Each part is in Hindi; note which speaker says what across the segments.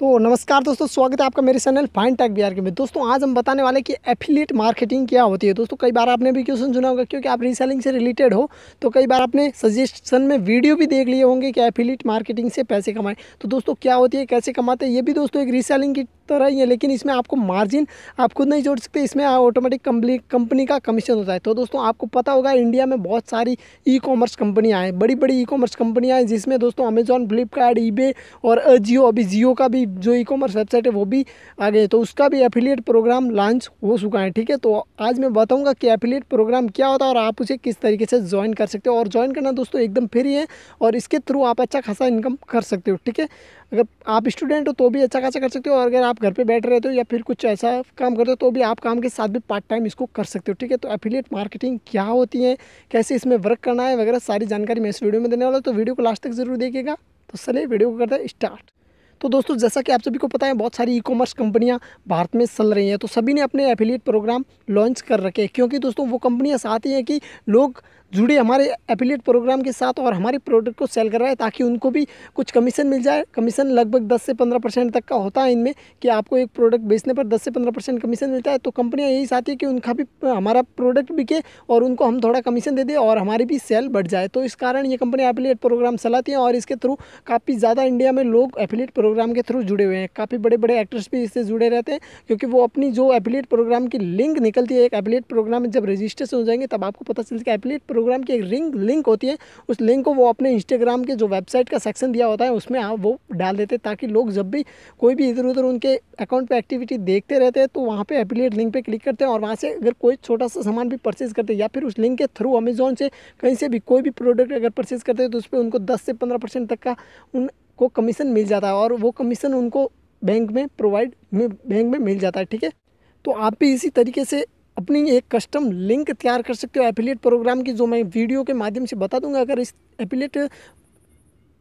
Speaker 1: तो नमस्कार दोस्तों स्वागत है आपका मेरे चैनल फाइन टैक बिहार के में दोस्तों आज हम बताने वाले कि एफिलेट मार्केटिंग क्या होती है दोस्तों कई बार आपने भी क्वेश्चन सुना होगा क्योंकि आप रीसेलिंग से रिलेटेड हो तो कई बार आपने सजेशन में वीडियो भी देख लिए होंगे कि एफिलेट मार्केटिंग से पैसे कमाएं तो दोस्तों क्या होती है कैसे कमाते हैं ये भी दोस्तों एक रीसेलिंग की तो रही है लेकिन इसमें आपको मार्जिन आप खुद नहीं जोड़ सकते इसमें ऑटोमेटिक कंपनी कंपनी का कमीशन होता है तो दोस्तों आपको पता होगा इंडिया में बहुत सारी ई कॉमर्स कंपनियाँ हैं बड़ी बड़ी ई कॉमर्स कंपनियाँ हैं जिसमें दोस्तों अमेजोन फ्लिपकार्ट ई और जियो अभी जियो का भी जो ई कॉमर्स वेबसाइट है वो भी आ गए तो उसका भी एफिलिएट प्रोग्राम लॉन्च हो चुका है ठीक है तो आज मैं बताऊँगा कि एफिलिएट प्रोग्राम क्या होता है और आप उसे किस तरीके से ज्वाइन कर सकते हो और ज्वाइन करना दोस्तों एकदम फ्री है और इसके थ्रू आप अच्छा खासा इनकम कर सकते हो ठीक है अगर आप स्टूडेंट हो तो भी अच्छा खासा कर सकते हो और अगर आप घर पे बैठ रहे हो या फिर कुछ ऐसा काम करते हो तो भी आप काम के साथ भी पार्ट टाइम इसको कर सकते हो ठीक है तो एफिलिएट मार्केटिंग क्या होती है कैसे इसमें वर्क करना है वगैरह सारी जानकारी मैं इस वीडियो में देने वाला हूँ तो वीडियो को लास्ट तक जरूर देखिएगा तो चलिए वीडियो को करते हैं स्टार्ट तो दोस्तों जैसा कि आप सभी को पता है बहुत सारी ई कॉमर्स कंपनियां भारत में चल रही हैं तो सभी ने अपने एफिलिएट प्रोग्राम लॉन्च कर रखे हैं क्योंकि दोस्तों वो कंपनियां चाहती हैं कि लोग जुड़े हमारे एफिलेट प्रोग्राम के साथ और हमारे प्रोडक्ट को सेल कर रहा है ताकि उनको भी कुछ कमीशन मिल जाए कमीशन लगभग दस से पंद्रह परसेंट तक का होता है इनमें कि आपको एक प्रोडक्ट बेचने पर दस से पंद्रह परसेंट कमीशन मिलता है तो कंपनियाँ यही चाहती है कि उनका भी हमारा प्रोडक्ट बिके और उनको हम थोड़ा कमीशन दे दें और हमारी भी सेल बढ़ जाए तो इस कारण ये कंपनी एफिलेट प्रोग्राम चलाती हैं और इसके थ्रू काफ़ी ज़्यादा इंडिया में लोग एफिलेट प्रोग्राम के थ्रू जुड़े हुए हैं काफ़ी बड़े बड़े एक्टर्स भी इससे जुड़े रहते हैं क्योंकि वो अपनी जो एफिलेट प्रोग्राम की लिंक निकलती है एक एफिलेट प्रोग्राम में जब रजिस्ट्रेशन हो जाएंगे तब आपको पता चल है एफिलेट प्रोग्राम की एक रिंग लिंक होती है उस लिंक को वो अपने इंस्टाग्राम के जो वेबसाइट का सेक्शन दिया होता है उसमें आप वो डाल देते हैं ताकि लोग जब भी कोई भी इधर उधर उनके अकाउंट पर एक्टिविटी देखते रहते हैं तो वहाँ पर एफिलिएट लिंक पर क्लिक करते हैं और वहाँ से अगर कोई छोटा सा सामान भी परचेज करते हैं या फिर उस लिंक के थ्रू अमेजोन से कहीं से भी कोई भी प्रोडक्ट अगर परचेज करते हैं तो उस पर उनको दस से पंद्रह परसेंट तक का उनको कमीशन मिल जाता है और वो कमीशन उनको बैंक में प्रोवाइड बैंक में मिल जाता है ठीक है तो आप भी इसी तरीके से अपनी एक कस्टम लिंक तैयार कर सकते हो एफिलिएट प्रोग्राम की जो मैं वीडियो के माध्यम से बता दूंगा अगर इस एफिलिएट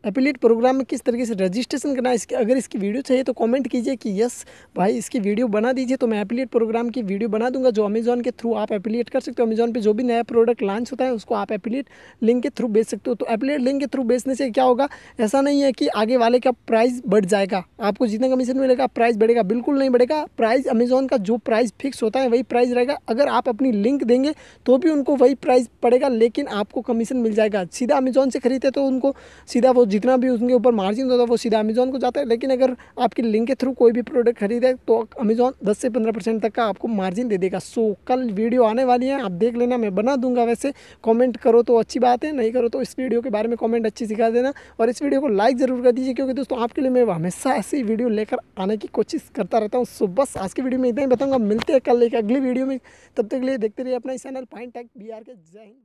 Speaker 1: एपिलेट प्रोग्राम में किस तरीके से रजिस्ट्रेशन करना है इसके अगर इसकी वीडियो चाहिए तो कमेंट कीजिए कि यस भाई इसकी वीडियो बना दीजिए तो मैं एपिलेट प्रोग्राम की वीडियो बना दूंगा जो अमेज़ॉन के थ्रू आप एपिलेट कर सकते हो अमेज़ॉन पे जो भी नया प्रोडक्ट लॉन्च होता है उसको आप एपिलेट लिंक के थ्रू बेच सकते हो तो एपिलेट लिंक के थ्रू बेचने से क्या होगा ऐसा नहीं है कि आगे वाले का प्राइस बढ़ जाएगा आपको जितना कमीशन मिलेगा प्राइस बढ़ेगा बिल्कुल नहीं बढ़ेगा प्राइस अमेज़ॉन का जो प्राइस फिक्स होता है वही प्राइस रहेगा अगर आप अपनी लिंक देंगे तो भी उनको वही प्राइस पड़ेगा लेकिन आपको कमीशन मिल जाएगा सीधा अमेज़ॉन से खरीदे तो उनको सीधा वो जितना भी उसके ऊपर मार्जिन होता है वो सीधा अमेज़ोन को जाता है लेकिन अगर आपकी लिंक के थ्रू कोई भी प्रोडक्ट खरीदे तो अमेज़ोन दस से पंद्रह परसेंट तक का आपको मार्जिन दे देगा सो कल वीडियो आने वाली है आप देख लेना मैं बना दूंगा वैसे कॉमेंट करो तो अच्छी बात है नहीं करो तो इस वीडियो के बारे में कॉमेंट अच्छी सिखा देना और इस वीडियो को लाइक ज़रूर कर दीजिए क्योंकि दोस्तों आपके लिए मैं हमेशा ऐसी वीडियो लेकर आने की कोशिश करता रहता हूँ सो बस आज की वीडियो में इतना ही बताऊँगा मिलते हैं कल लेकर अगली वीडियो में तब तक के लिए देखते रहिए अपना इस channel fine tech B R K जय हिंद